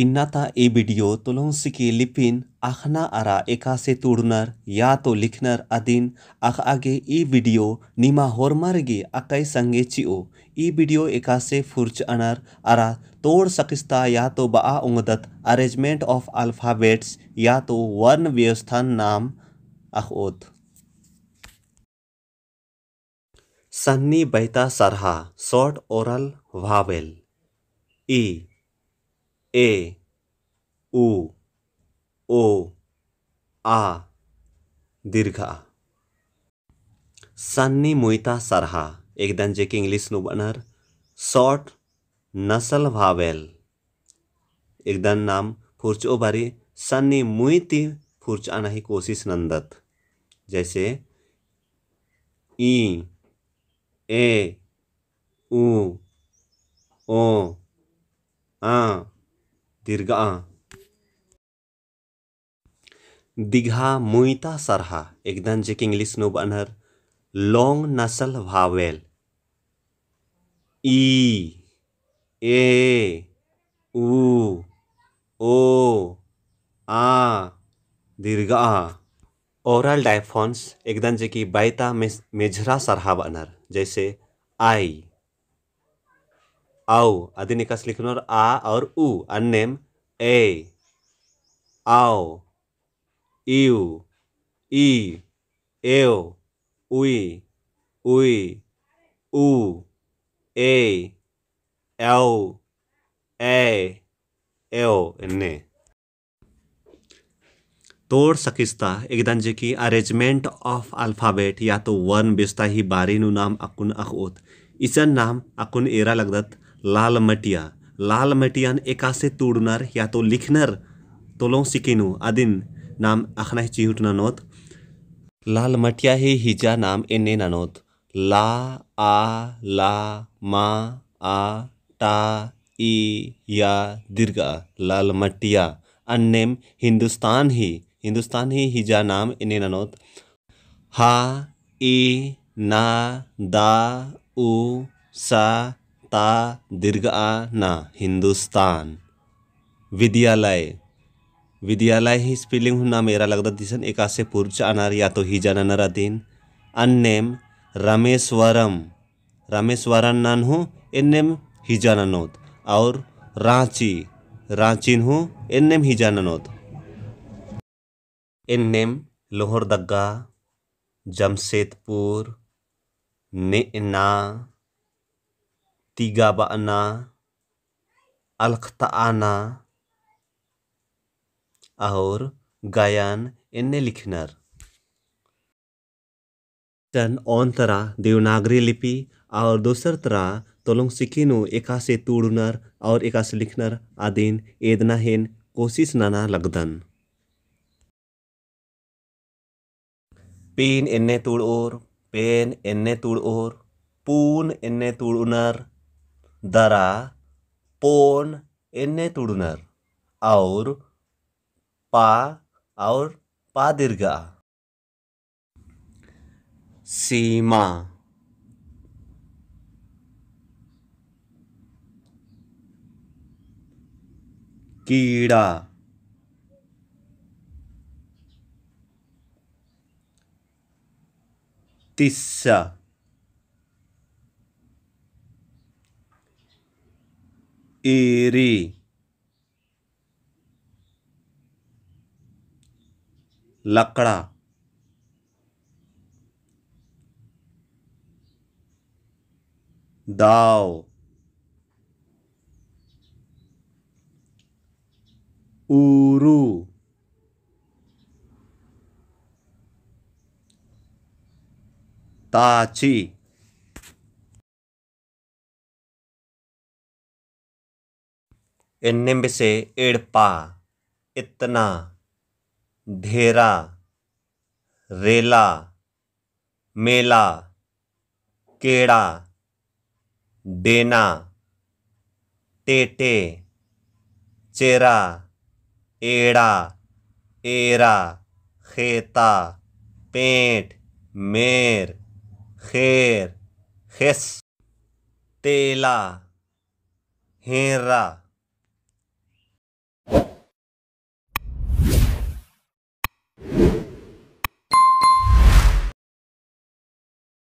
इन्नाता ए video तुलंसिकी लिपिन आखना आरा एका से तुड़नर या तो लिखनर अदिन आख आगे ई वीडियो निमा गे अकई संगे चिओ ई वीडियो एका से फुर्च अनर आरा तोड़ सकिस्ता या तो बा उंगदत अरेंजमेंट ऑफ अल्फ़ाबेट्स या तो वर्ण व्यवस्थान नाम अखोत सन्नी बैता सरहा शॉर्ट ओरल वावेल ई ए उ ओ आ दीर्घा सन्नी मुयता सरहा एक जे की इंग्लिश नु बनर शॉर्ट नसल व्हावेल एकदम नाम फुर्चो बारी सन्नी मुयती फुर्च आना ही कोशिश नंदत जैसे ई ए उ ओ आ दीर्घ आ दीघा मुईता सरहा एकदान जेक इंग्लिश नो बनर लॉन्ग नसल वावेल ई ए उ ओ आ दीर्घ आ ओरल डायफोन्स एकदम जे कि बाइता मेझरा सरहा बनर जैसे आई औ आदि निकास लिखन आ और उ अन्नेम ए आओ यू ई एओ उई उई उ ए एओ ए एओ ने तोड सकिस्ता एकदम जे की अरेंजमेंट ऑफ अल्फाबेट या तो वर्ण बिस्ता ही बारी नु नाम अकुन अखोत इसन नाम अकुन एरा लगदत लाल मटिया लाल मटियान एकासे तोडणार या तो लिखनर तोलो सिकिनू आदिन नाम आखना चिहुट नानोत मटिया हे हिजा नाम एने नानोत ला आ ला मा आ टा ई या दीर्घ लाल मटिया अन्नेम हिंदुस्तान ही हिंदुस्तान ही हिजा नाम इन्हें ननोत हा ई ना दा उ सा ता दीर्घ आ ना हिंदुस्तान विद्यालय विद्यालय ही स्पेलिंग हूँ ना मेरा लगता एक एकासे पूर्व अनार या तो ही जाना नरा दिन अन्नेम रामेश्वरम रामेश्वर नान हूँ इन्नेम ही जाना नोत और रांची रांची हूँ इन्नेम ही जाना नोत इन्नेम लोहरदगा जमशेदपुर ने ना tiga baana अलखताना और गायन इन्ने लिखनर टन ऑन तरा देवनागरी लिपि और दोसर तरा तोलोंग सिकिनु एका से तूड़नर और एका से लिखनर आदिन एदना हेन कोशिश नाना लगदन पेन इन्ने तूड़ और पेन इन्ने तूड़ और पून इन्ने तूड़ उनर दरा ಪೋನ್ ಎನ್ನೇ ತುಡುನರ್ और पा और पा दीर्घा सीमा कीड़ा तिस्सा Iri. लकड़ा दाव ऊरू ताची निम्ब से एड़पा इतना ढेरा रेला मेला केड़ा डेना टेटे चेरा एड़ा एरा खेता पेंट मेर खेर खिस तेला हेरा